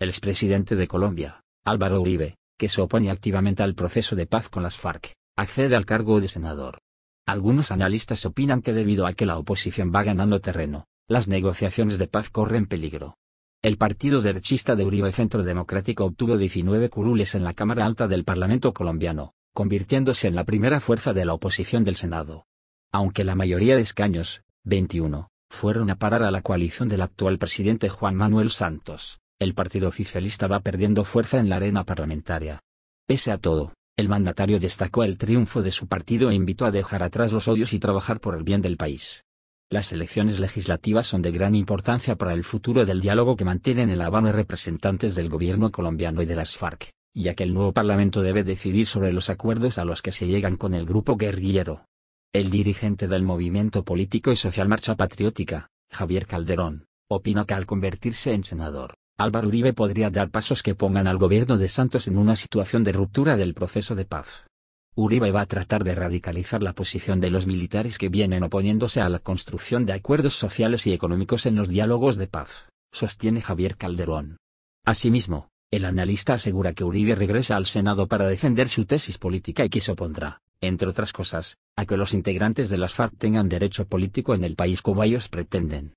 el expresidente de Colombia, Álvaro Uribe, que se opone activamente al proceso de paz con las FARC, accede al cargo de senador. Algunos analistas opinan que debido a que la oposición va ganando terreno, las negociaciones de paz corren peligro. El partido derechista de Uribe Centro Democrático obtuvo 19 curules en la Cámara Alta del Parlamento colombiano, convirtiéndose en la primera fuerza de la oposición del Senado. Aunque la mayoría de escaños, 21, fueron a parar a la coalición del actual presidente Juan Manuel Santos, el partido oficialista va perdiendo fuerza en la arena parlamentaria. Pese a todo, el mandatario destacó el triunfo de su partido e invitó a dejar atrás los odios y trabajar por el bien del país. Las elecciones legislativas son de gran importancia para el futuro del diálogo que mantienen en La Habana representantes del gobierno colombiano y de las FARC, ya que el nuevo Parlamento debe decidir sobre los acuerdos a los que se llegan con el grupo guerrillero. El dirigente del movimiento político y social Marcha Patriótica, Javier Calderón, opina que al convertirse en senador, Álvaro Uribe podría dar pasos que pongan al gobierno de Santos en una situación de ruptura del proceso de paz. Uribe va a tratar de radicalizar la posición de los militares que vienen oponiéndose a la construcción de acuerdos sociales y económicos en los diálogos de paz, sostiene Javier Calderón. Asimismo, el analista asegura que Uribe regresa al Senado para defender su tesis política y que se opondrá, entre otras cosas, a que los integrantes de las FARC tengan derecho político en el país como ellos pretenden.